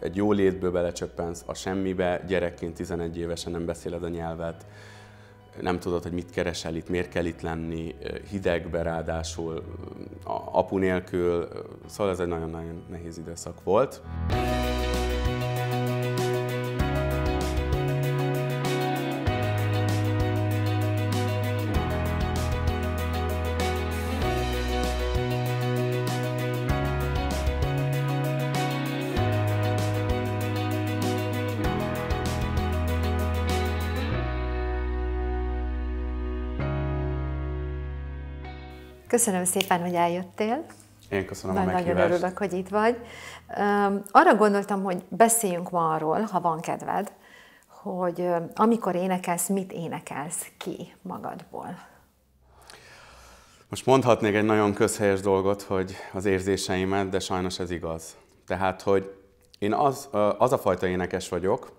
Egy jó létből belecsöppensz a semmibe, gyerekként 11 évesen nem beszéled a nyelvet, nem tudod, hogy mit keresel itt, miért kell itt lenni, hidegbe ráadásul, apu nélkül, szóval ez egy nagyon-nagyon nehéz időszak volt. Köszönöm szépen, hogy eljöttél. Én köszönöm Nagy, a meghívást. Nagyon örülök, hogy itt vagy. Arra gondoltam, hogy beszéljünk ma arról, ha van kedved, hogy amikor énekelsz, mit énekelsz ki magadból? Most mondhatnék egy nagyon közhelyes dolgot, hogy az érzéseimet, de sajnos ez igaz. Tehát, hogy én az, az a fajta énekes vagyok,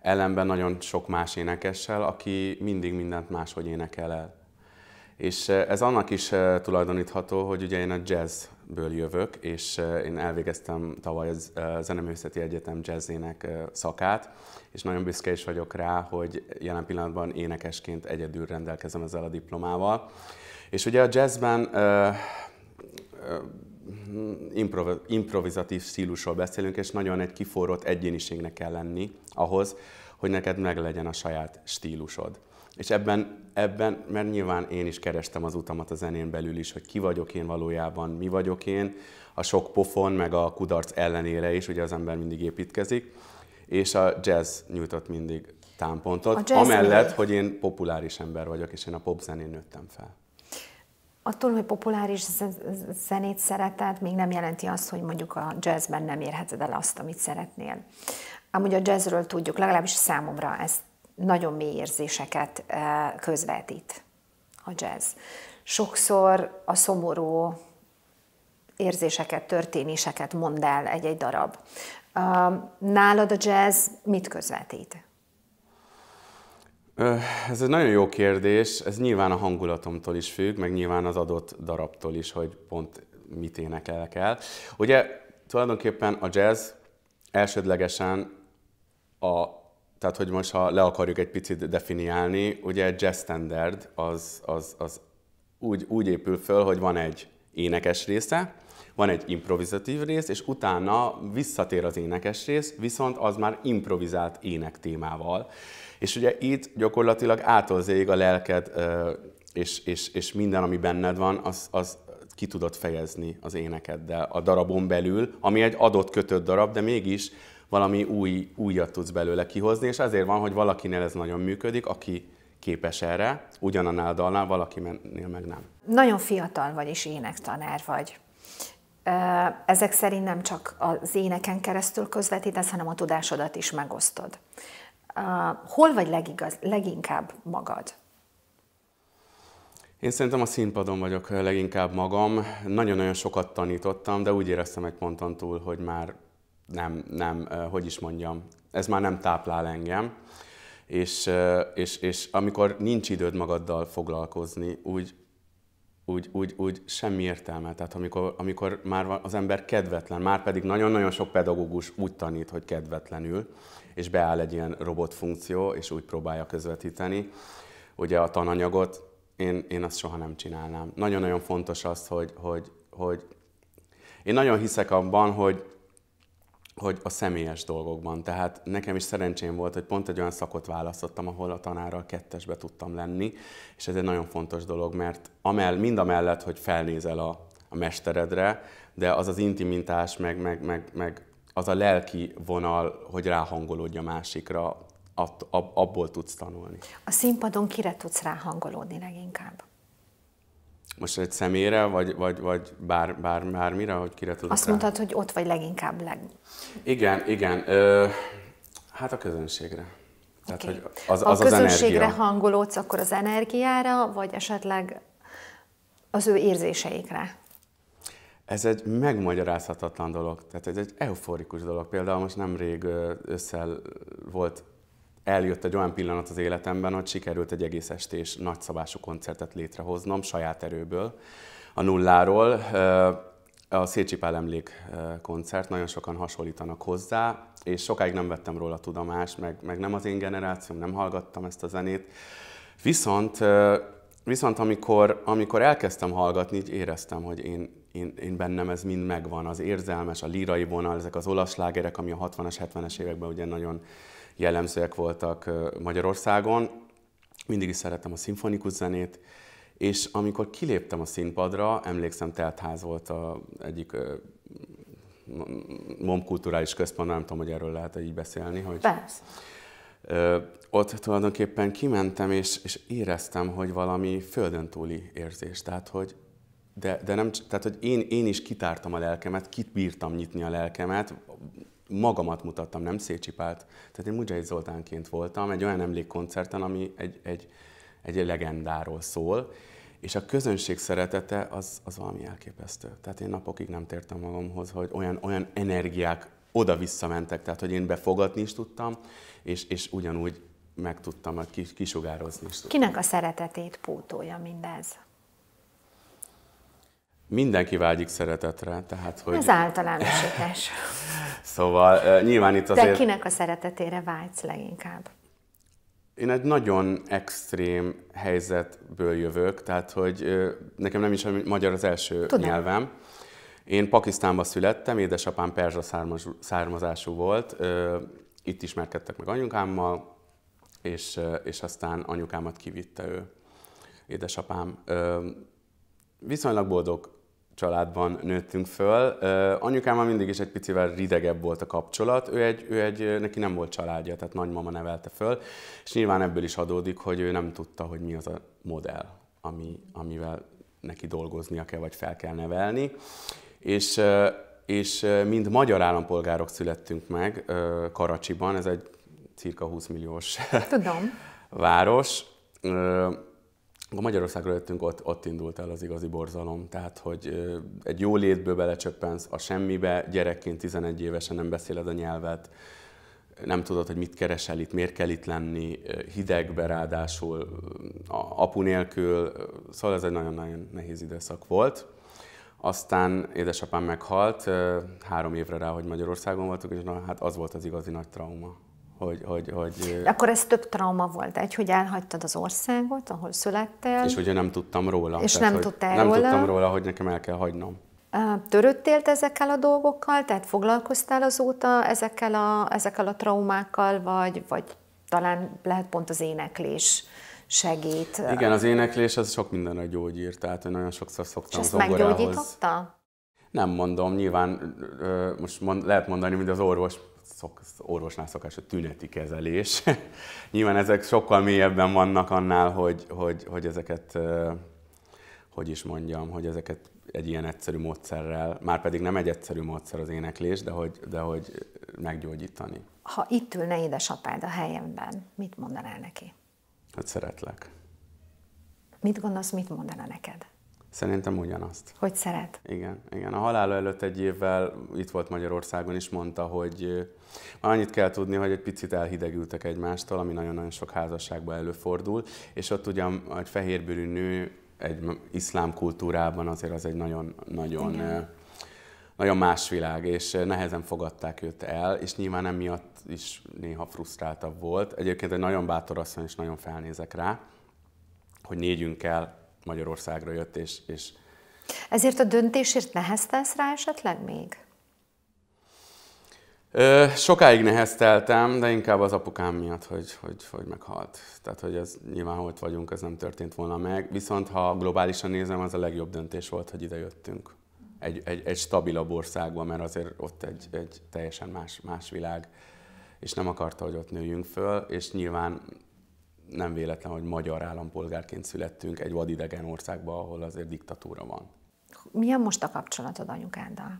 ellenben nagyon sok más énekessel, aki mindig mindent máshogy énekel el. És ez annak is tulajdonítható, hogy ugye én a jazzből jövök, és én elvégeztem tavaly a Zeneművészeti Egyetem jazzének szakát, és nagyon büszke is vagyok rá, hogy jelen pillanatban énekesként egyedül rendelkezem ezzel a diplomával. És ugye a jazzben improv, improvizatív stílusról beszélünk, és nagyon egy kiforrott egyéniségnek kell lenni ahhoz, hogy neked meg legyen a saját stílusod. És ebben, ebben, mert nyilván én is kerestem az utamat a zenén belül is, hogy ki vagyok én valójában, mi vagyok én, a sok pofon, meg a kudarc ellenére is, ugye az ember mindig építkezik, és a jazz nyújtott mindig támpontot, amellett, még. hogy én populáris ember vagyok, és én a popzenén nőttem fel. Attól, hogy populáris zenét szereted, még nem jelenti azt, hogy mondjuk a jazzben nem érheted el azt, amit szeretnél. Amúgy a jazzről tudjuk, legalábbis számomra ezt nagyon mély érzéseket eh, közvetít a jazz. Sokszor a szomorú érzéseket, történéseket mond el egy-egy darab. Nálad a jazz mit közvetít? Ez egy nagyon jó kérdés, ez nyilván a hangulatomtól is függ, meg nyilván az adott darabtól is, hogy pont mit énekelek el. Ugye tulajdonképpen a jazz elsődlegesen a tehát, hogy most ha le akarjuk egy picit definiálni, ugye egy jazz standard az, az, az úgy, úgy épül föl, hogy van egy énekes része, van egy improvizatív rész, és utána visszatér az énekes rész, viszont az már improvizált ének témával. És ugye itt gyakorlatilag ától a lelked és, és, és minden, ami benned van, az, az ki tudod fejezni az énekeddel a darabon belül, ami egy adott kötött darab, de mégis valami új, újat tudsz belőle kihozni, és azért van, hogy valakinél ez nagyon működik, aki képes erre, ugyanannál dalnál dalnál valakinél meg nem. Nagyon fiatal vagy és énektanár vagy. Ezek szerint nem csak az éneken keresztül közvetítesz, hanem a tudásodat is megosztod. Hol vagy legigaz, leginkább magad? Én szerintem a színpadon vagyok leginkább magam. Nagyon-nagyon sokat tanítottam, de úgy éreztem egy ponton túl, hogy már nem, nem, hogy is mondjam, ez már nem táplál engem, és, és, és amikor nincs időd magaddal foglalkozni, úgy, úgy, úgy, úgy semmi értelme. Tehát amikor, amikor már az ember kedvetlen, már pedig nagyon-nagyon sok pedagógus úgy tanít, hogy kedvetlenül, és beáll egy ilyen robot funkció, és úgy próbálja közvetíteni. Ugye a tananyagot, én, én azt soha nem csinálnám. Nagyon-nagyon fontos az, hogy, hogy, hogy én nagyon hiszek abban, hogy hogy a személyes dolgokban. Tehát nekem is szerencsém volt, hogy pont egy olyan szakot választottam, ahol a tanárral kettesbe tudtam lenni, és ez egy nagyon fontos dolog, mert amell, mind a mellett, hogy felnézel a, a mesteredre, de az az intimitás, meg, meg, meg, meg az a lelki vonal, hogy ráhangolódj a másikra, att, ab, abból tudsz tanulni. A színpadon kire tudsz ráhangolódni leginkább? Most egy személyre, vagy, vagy, vagy bár, bár, bármire, hogy kire tudok Azt mondtad, hogy ott vagy leginkább leg. Igen, igen. Ö, hát a közönségre. Tehát, okay. hogy az, az a közönségre energia. hangolódsz, akkor az energiára, vagy esetleg az ő érzéseikre? Ez egy megmagyarázhatatlan dolog, tehát ez egy euforikus dolog. Például most nemrég összel volt eljött egy olyan pillanat az életemben, hogy sikerült egy egész estés nagyszabású koncertet létrehoznom saját erőből, a nulláról. A Szécsi Pál emlék koncert, nagyon sokan hasonlítanak hozzá, és sokáig nem vettem róla tudomást, meg, meg nem az én generációm, nem hallgattam ezt a zenét. Viszont, viszont amikor, amikor elkezdtem hallgatni, így éreztem, hogy én, én, én bennem ez mind megvan, az érzelmes, a lírai vonal, ezek az olasz lágerek, ami a 60-as, 70-es években ugye nagyon jellemzőek voltak Magyarországon. Mindig is szerettem a szimfonikus zenét, és amikor kiléptem a színpadra, emlékszem, teltház volt a egyik momkulturális központ, nem tudom, hogy erről lehet így beszélni. Hogy Persze. ott tulajdonképpen kimentem, és, és éreztem, hogy valami földön túli érzés. Tehát, hogy de, de nem, tehát, hogy én, én is kitártam a lelkemet, kit bírtam nyitni a lelkemet, magamat mutattam, nem Szécsipált. Tehát én Mujahid Zoltánként voltam egy olyan emlékkoncerten, ami egy, egy, egy legendáról szól, és a közönség szeretete az, az valami elképesztő. Tehát én napokig nem tértem magamhoz, hogy olyan, olyan energiák oda visszamentek, tehát hogy én befogadni is tudtam, és, és ugyanúgy meg tudtam kisugározni is. Tudtam. Kinek a szeretetét pótolja mindez? Mindenki vágyik szeretetre, tehát hogy... Ez általánosítás. Szóval nyilván itt azért... De kinek a szeretetére vágysz leginkább? Én egy nagyon extrém helyzetből jövök, tehát hogy nekem nem is a magyar az első Tudom. nyelvem. Én Pakisztánban születtem, édesapám perzsa származású volt, itt ismerkedtek meg anyukámmal, és, és aztán anyukámat kivitte ő, édesapám. Viszonylag boldog családban nőttünk föl. Anyukámmal mindig is egy picivel ridegebb volt a kapcsolat, ő egy, ő egy, neki nem volt családja, tehát nagymama nevelte föl, és nyilván ebből is adódik, hogy ő nem tudta, hogy mi az a modell, ami, amivel neki dolgoznia kell, vagy fel kell nevelni. És, és mind magyar állampolgárok születtünk meg Karacsiban, ez egy cirka 20 milliós Tudom. város a Magyarországra jöttünk, ott, ott indult el az igazi borzalom. Tehát, hogy egy jó létből belecsöppensz a semmibe, gyerekként 11 évesen nem beszéled a nyelvet, nem tudod, hogy mit keresel itt, miért kell itt lenni, hidegbe ráadásul, apu nélkül, szóval ez egy nagyon-nagyon nehéz időszak volt. Aztán édesapám meghalt, három évre rá, hogy Magyarországon voltunk, és na, hát az volt az igazi nagy trauma hogy, hogy, hogy... De akkor ez több trauma volt. Egy, hogy elhagytad az országot, ahol születtél. És ugye nem tudtam róla. És tehát, nem tudtál nem róla. tudtam róla, hogy nekem el kell hagynom. Törődtél ezekkel a dolgokkal? Tehát foglalkoztál azóta ezekkel a, ezekkel a traumákkal, vagy, vagy talán lehet pont az éneklés segít? Igen, az éneklés az sok mindenre gyógyír, tehát én nagyon sokszor szoktam És ezt meggyógyította? Nem mondom, nyilván most mond, lehet mondani, mint az orvos szok, orvosnál szokás a tüneti kezelés. Nyilván ezek sokkal mélyebben vannak annál, hogy, hogy, hogy ezeket, hogy is mondjam, hogy ezeket egy ilyen egyszerű módszerrel, már pedig nem egy egyszerű módszer az éneklés, de hogy, de hogy meggyógyítani. Ha itt ülne édesapád a helyemben, mit mondanál neki? Hát szeretlek. Mit gondolsz, mit mondana neked? Szerintem ugyanazt. Hogy szeret? Igen, igen. A halála előtt egy évvel itt volt Magyarországon, is, mondta, hogy annyit kell tudni, hogy egy picit elhidegültek egymástól, ami nagyon-nagyon sok házasságban előfordul, és ott ugye egy fehérbőrű nő egy iszlám kultúrában azért az egy nagyon-nagyon nagyon más világ, és nehezen fogadták őt el, és nyilván emiatt is néha frusztráltabb volt. Egyébként egy nagyon bátor asszony, és nagyon felnézek rá, hogy négyünkkel Magyarországra jött, és, és... Ezért a döntésért neheztelsz rá esetleg még? Ö, sokáig nehezteltem, de inkább az apukám miatt, hogy, hogy, hogy meghalt. Tehát, hogy ez nyilván ott vagyunk, ez nem történt volna meg. Viszont, ha globálisan nézem, az a legjobb döntés volt, hogy ide jöttünk. Egy, egy, egy stabilabb országba, mert azért ott egy, egy teljesen más, más világ, és nem akarta, hogy ott nőjünk föl, és nyilván nem véletlen, hogy magyar állampolgárként születtünk egy vadidegen országba, ahol azért diktatúra van. Milyen most a kapcsolatod anyukáddal?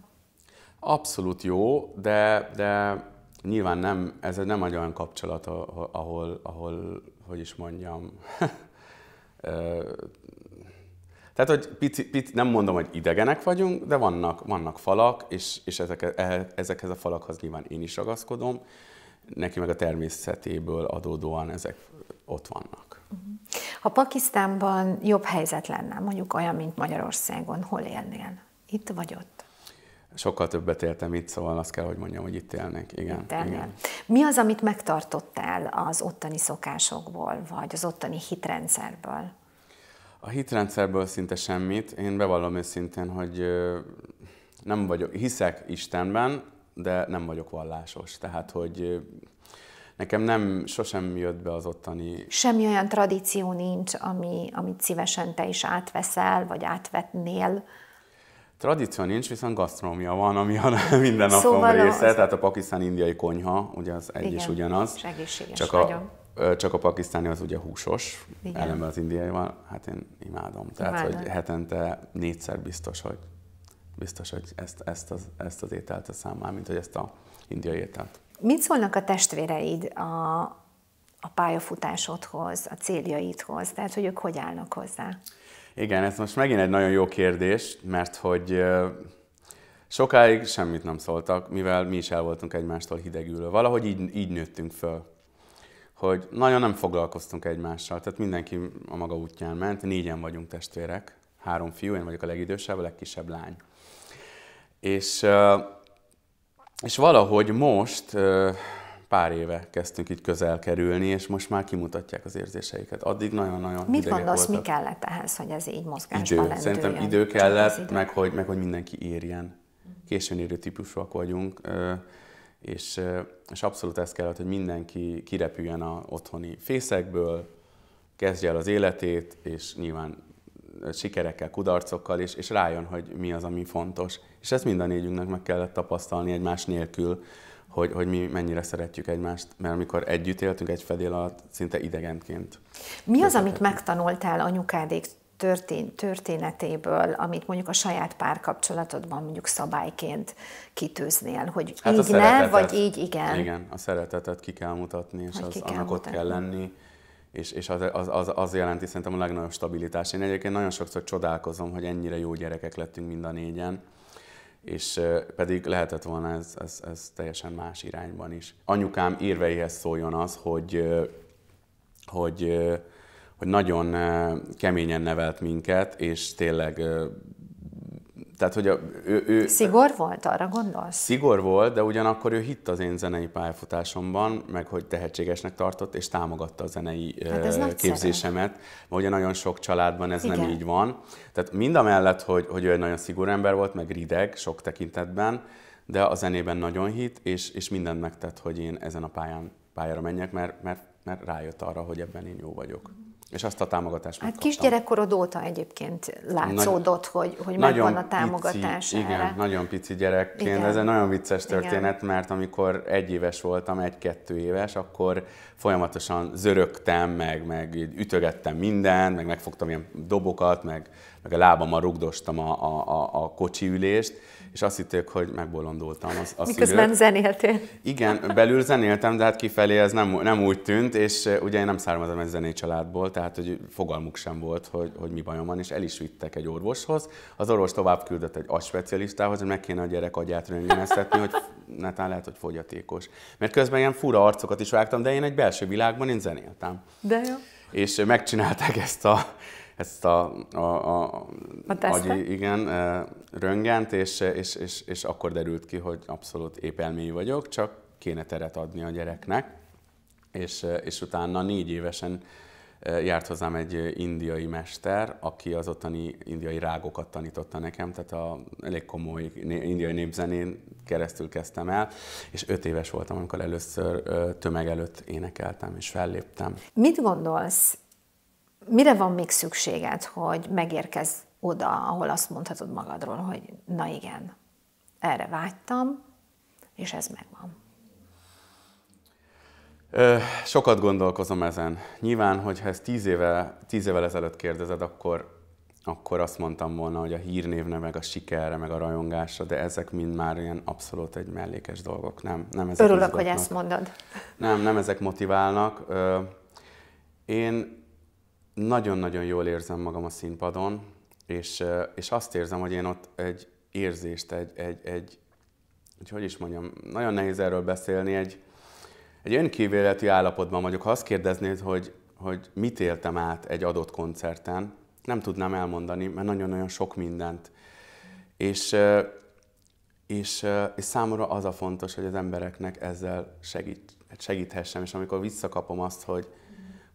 Abszolút jó, de, de nyilván nem, ez nem egy olyan kapcsolat, ahol, ahol hogy is mondjam, tehát, hogy pici, pici, nem mondom, hogy idegenek vagyunk, de vannak, vannak falak, és, és ezek, e, ezekhez a falakhoz nyilván én is ragaszkodom. Neki meg a természetéből adódóan ezek ott vannak. Ha Pakisztánban jobb helyzet lenne, mondjuk olyan, mint Magyarországon, hol élnél? Itt vagy ott? Sokkal többet éltem itt, szóval azt kell, hogy mondjam, hogy itt élnék. Igen, itt igen. Mi az, amit megtartottál az ottani szokásokból, vagy az ottani hitrendszerből? A hitrendszerből szinte semmit. Én bevallom őszintén, hogy nem vagyok, hiszek Istenben, de nem vagyok vallásos. Tehát, hogy nekem nem sosem jött be az ottani... Semmi olyan tradíció nincs, ami, amit szívesen te is átveszel, vagy átvetnél? Tradíció nincs, viszont gasztrómia van, ami a minden szóval napom része, az... tehát a pakisztán-indiai konyha, ugye az egy Igen, és ugyanaz. Igen, egészséges csak nagyon. a, csak a pakisztáni az ugye húsos, Igen. ellenben az indiai van, hát én imádom. Tehát, imádom. hogy hetente négyszer biztos, hogy biztos, hogy ezt, ezt, az, ezt az ételt a számmal, mint hogy ezt a indiai ételt. Mit szólnak a testvéreid a, a pályafutásodhoz, a céljaidhoz? Tehát, hogy ők hogy állnak hozzá? Igen, ez most megint egy nagyon jó kérdés, mert hogy sokáig semmit nem szóltak, mivel mi is el voltunk egymástól hidegülő. Valahogy így, így nőttünk föl, hogy nagyon nem foglalkoztunk egymással, tehát mindenki a maga útján ment, négyen vagyunk testvérek, három fiú, én vagyok a legidősebb, a legkisebb lány. És és valahogy most, pár éve kezdtünk itt közel kerülni, és most már kimutatják az érzéseiket. Addig nagyon-nagyon Mit gondolsz, voltak. mi kellett ehhez, hogy ez így mozgásban idő. Lendüljön. Szerintem idő kellett, idő. Meg, hogy, meg hogy mindenki érjen Későn érő típusúak vagyunk, és, és abszolút ez kellett, hogy mindenki kirepüljen a otthoni fészekből, kezdje el az életét, és nyilván sikerekkel, kudarcokkal, és, és rájön, hogy mi az, ami fontos. És ezt mind a négyünknek meg kellett tapasztalni egymás nélkül, hogy, hogy mi mennyire szeretjük egymást, mert amikor együtt éltünk egy fedél alatt, szinte idegenként. Mi az, amit megtanultál anyukádék történ- történetéből, amit mondjuk a saját párkapcsolatodban mondjuk szabályként kitűznél, hogy hát így ne, vagy így igen? Igen, a szeretetet ki kell mutatni, és hogy az, annak mutatni. ott kell lenni és, és az, az, az, az jelenti szerintem a legnagyobb stabilitás. Én egyébként nagyon sokszor csodálkozom, hogy ennyire jó gyerekek lettünk mind a négyen, és pedig lehetett volna ez, ez, ez teljesen más irányban is. Anyukám érveihez szóljon az, hogy, hogy, hogy nagyon keményen nevelt minket, és tényleg tehát, hogy a, ő, ő, szigor volt, arra gondolsz? Szigor volt, de ugyanakkor ő hitt az én zenei pályafutásomban, meg hogy tehetségesnek tartott, és támogatta a zenei hát ez uh, képzésemet. Mert ugye nagyon sok családban ez Igen. nem így van. Tehát mind a mellett, hogy, hogy ő egy nagyon szigor ember volt, meg rideg sok tekintetben, de a zenében nagyon hit, és, és mindent megtett, hogy én ezen a pályán, pályára menjek, mert, mert, mert rájött arra, hogy ebben én jó vagyok. Mm. És azt a támogatást Hát kisgyerekkorod óta egyébként látszódott, Nagy, hogy, hogy nagyon megvan a támogatás pici, erre. Igen, nagyon pici gyerekként. Igen. Ez egy nagyon vicces történet, igen. mert amikor egy éves voltam, egy-kettő éves, akkor folyamatosan zörögtem, meg, meg ütögettem mindent, meg megfogtam ilyen dobokat, meg, meg a lábammal rugdostam a, a, a, a kocsiülést, és azt hitték, hogy megbolondultam. Az, az Miközben ügylet. zenéltél. Igen, belül zenéltem, de hát kifelé ez nem, nem úgy tűnt, és ugye én nem származom egy zené családból, tehát hogy fogalmuk sem volt, hogy, hogy mi bajom van, és el is vittek egy orvoshoz. Az orvos tovább küldött egy specialistához, hogy meg kéne a gyerek agyát röngyeneztetni, hogy netán lehet, hogy fogyatékos. Mert közben ilyen fura arcokat is vágtam, de én egy belső világban én zenéltem. De jó. És megcsinálták ezt a ezt a, a, a, a agyi, igen, röngent, és, és, és, és akkor derült ki, hogy abszolút épelmény vagyok, csak kéne teret adni a gyereknek. És, és utána négy évesen járt hozzám egy indiai mester, aki az ottani indiai rágokat tanította nekem, tehát a elég komoly indiai népzenén keresztül kezdtem el, és öt éves voltam, amikor először tömeg előtt énekeltem és felléptem. Mit gondolsz? mire van még szükséged, hogy megérkezz oda, ahol azt mondhatod magadról, hogy na igen, erre vágytam, és ez megvan? Sokat gondolkozom ezen. Nyilván, hogyha ezt tíz, éve, tíz évvel ezelőtt kérdezed, akkor, akkor azt mondtam volna, hogy a hírnévne, meg a sikerre, meg a rajongásra, de ezek mind már ilyen abszolút egy mellékes dolgok. Nem, nem ezek Örülök, izgatnak. hogy ezt mondod. Nem, nem ezek motiválnak. Én nagyon-nagyon jól érzem magam a színpadon, és, és azt érzem, hogy én ott egy érzést, egy, egy, egy, egy hogy is mondjam, nagyon nehéz erről beszélni, egy, egy önkívületi állapotban vagyok. Ha azt kérdeznéd, hogy, hogy mit éltem át egy adott koncerten, nem tudnám elmondani, mert nagyon-nagyon sok mindent. És, és, és számomra az a fontos, hogy az embereknek ezzel segít, segíthessem, és amikor visszakapom azt, hogy,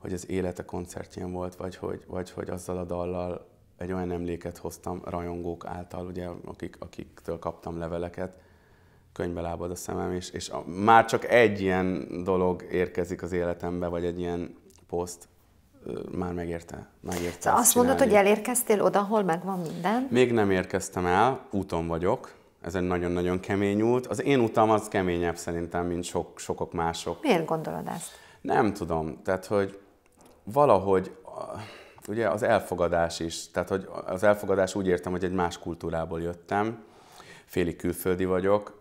hogy az élete koncertjén volt, vagy hogy, vagy hogy azzal a dallal egy olyan emléket hoztam rajongók által, ugye, akik, akiktől kaptam leveleket, könyvbe lábad a szemem, és, és a, már csak egy ilyen dolog érkezik az életembe, vagy egy ilyen poszt, már megérte. megérte Te azt csinálni. mondod, hogy elérkeztél oda, ahol megvan minden? Még nem érkeztem el, úton vagyok. Ez egy nagyon-nagyon kemény út. Az én utam az keményebb szerintem, mint sok, sokok mások. Miért gondolod ezt? Nem tudom. Tehát, hogy valahogy ugye az elfogadás is, tehát hogy az elfogadás úgy értem, hogy egy más kultúrából jöttem, félig külföldi vagyok,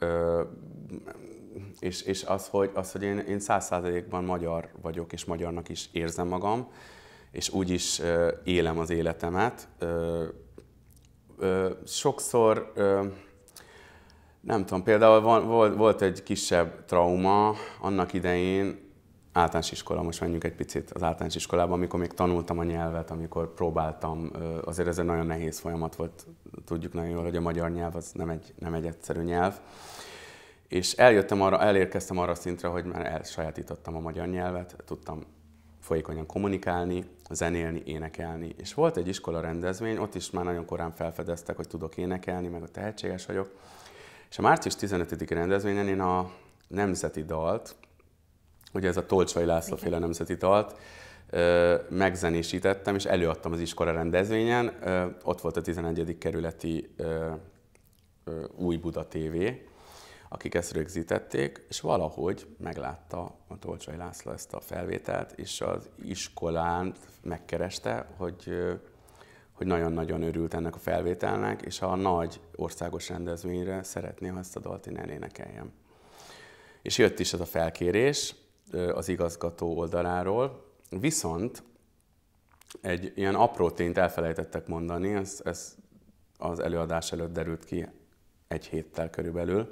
és, és az, hogy, az, hogy én, én száz százalékban magyar vagyok, és magyarnak is érzem magam, és úgy is élem az életemet. Sokszor, nem tudom, például volt, volt egy kisebb trauma annak idején, általános iskola, most menjünk egy picit az általános iskolába, amikor még tanultam a nyelvet, amikor próbáltam, azért ez egy nagyon nehéz folyamat volt, tudjuk nagyon jól, hogy a magyar nyelv az nem egy, nem egy egyszerű nyelv. És eljöttem arra, elérkeztem arra szintre, hogy már elsajátítottam a magyar nyelvet, tudtam folyékonyan kommunikálni, zenélni, énekelni. És volt egy iskola rendezvény, ott is már nagyon korán felfedeztek, hogy tudok énekelni, meg a tehetséges vagyok. És a március 15. rendezvényen én a nemzeti dalt, ugye ez a Tolcsai László féle nemzeti dalt, megzenésítettem, és előadtam az iskola rendezvényen. Ott volt a 11. kerületi Új Buda TV, akik ezt rögzítették, és valahogy meglátta a Tolcsai László ezt a felvételt, és az iskolán megkereste, hogy hogy nagyon-nagyon örült ennek a felvételnek, és a nagy országos rendezvényre szeretné, ha ezt a dalt én elénekeljem. És jött is ez a felkérés, az igazgató oldaláról. Viszont egy ilyen apró tényt elfelejtettek mondani, ez, ez az előadás előtt derült ki egy héttel körülbelül,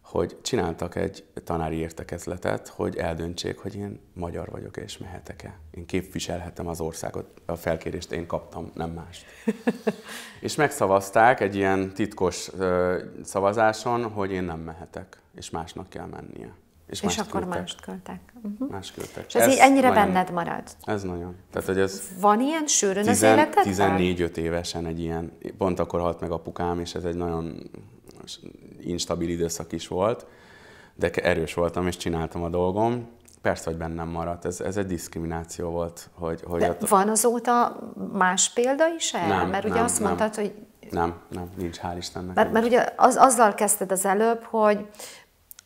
hogy csináltak egy tanári értekezletet, hogy eldöntsék, hogy én magyar vagyok és mehetek-e. Én képviselhetem az országot, a felkérést én kaptam, nem mást. és megszavazták egy ilyen titkos szavazáson, hogy én nem mehetek, és másnak kell mennie. És, és akkor küldtek. mást küldtek. Uh-huh. Mhm. Más küldtek. És ez, ez így ennyire nagyon, benned marad? Ez nagyon. Tehát, hogy ez Van ilyen sűrűn az életedben? 14-5 évesen egy ilyen, pont akkor halt meg apukám, és ez egy nagyon instabil időszak is volt, de erős voltam, és csináltam a dolgom. Persze, hogy bennem maradt. Ez, ez egy diszkrimináció volt. Hogy, hogy De Van azóta más példa is el? Nem, Mert ugye nem, azt mondtad, nem. hogy... Nem, nem, nincs, hál' Istennek. Mert, mert ugye az, azzal kezdted az előbb, hogy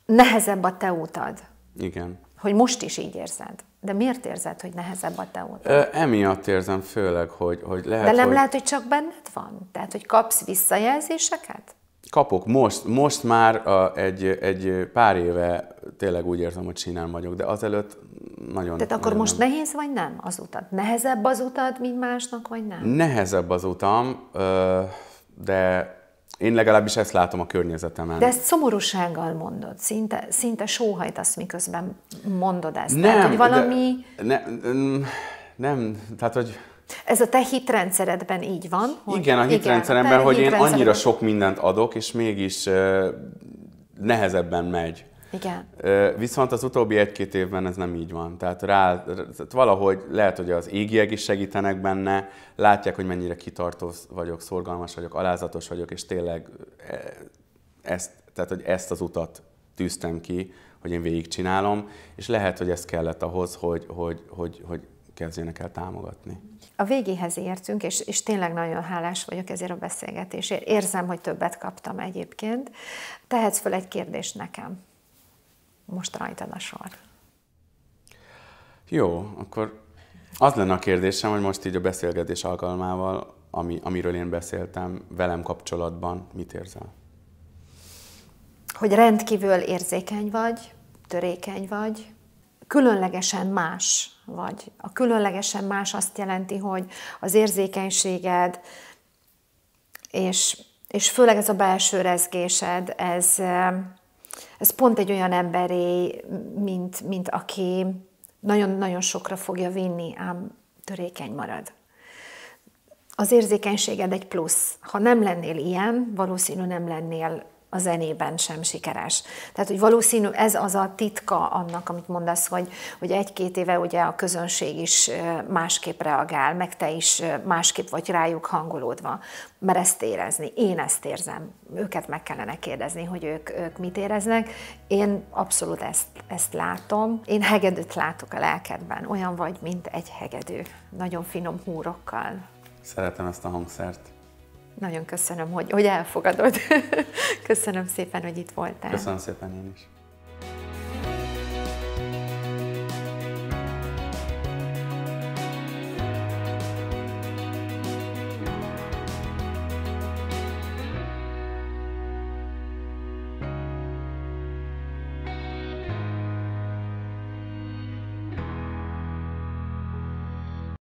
nehezebb a te útad. Igen. Hogy most is így érzed. De miért érzed, hogy nehezebb a te útad? Ö, emiatt érzem főleg, hogy, hogy lehet, De nem hogy... lehet, hogy csak benned van? Tehát, hogy kapsz visszajelzéseket? Kapok. Most, most már a, egy, egy pár éve tényleg úgy érzem, hogy csinál vagyok, de azelőtt nagyon... Tehát akkor nem. most nehéz vagy nem az utad? Nehezebb az utad, mint másnak, vagy nem? Nehezebb az utam, de én legalábbis ezt látom a környezetemen. De ezt szomorúsággal mondod, szinte, szinte sóhajtasz, miközben mondod ezt. Nem, tehát, hogy valami... De, ne, mm, nem, tehát, hogy... Ez a te hitrendszeredben így van? Hogy igen, a hitrendszeremben, igen, hogy én annyira sok mindent adok, és mégis uh, nehezebben megy. Igen. Viszont az utóbbi egy-két évben ez nem így van. Tehát, rá, tehát valahogy lehet, hogy az égiek is segítenek benne, látják, hogy mennyire kitartó vagyok, szorgalmas vagyok, alázatos vagyok, és tényleg e, ezt, tehát, hogy ezt az utat tűztem ki, hogy én végigcsinálom, és lehet, hogy ez kellett ahhoz, hogy, hogy, hogy, hogy kezdjenek el támogatni. A végéhez értünk, és, és tényleg nagyon hálás vagyok ezért a beszélgetésért. Érzem, hogy többet kaptam egyébként. Tehetsz fel egy kérdést nekem most rajtad a sor. Jó, akkor az lenne a kérdésem, hogy most így a beszélgetés alkalmával, ami, amiről én beszéltem, velem kapcsolatban mit érzel? Hogy rendkívül érzékeny vagy, törékeny vagy, különlegesen más vagy. A különlegesen más azt jelenti, hogy az érzékenységed és, és főleg ez a belső rezgésed, ez, ez pont egy olyan emberé, mint, mint aki nagyon-nagyon sokra fogja vinni, ám törékeny marad. Az érzékenységed egy plusz. Ha nem lennél ilyen, valószínű nem lennél a zenében sem sikeres. Tehát, hogy valószínű ez az a titka annak, amit mondasz, hogy, hogy egy-két éve ugye a közönség is másképp reagál, meg te is másképp vagy rájuk hangolódva, mert ezt érezni. Én ezt érzem. Őket meg kellene kérdezni, hogy ők, ők mit éreznek. Én abszolút ezt, ezt látom. Én hegedűt látok a lelkedben. Olyan vagy, mint egy hegedű. Nagyon finom húrokkal. Szeretem ezt a hangszert. Nagyon köszönöm, hogy, hogy elfogadod. köszönöm szépen, hogy itt voltál. Köszönöm szépen én is.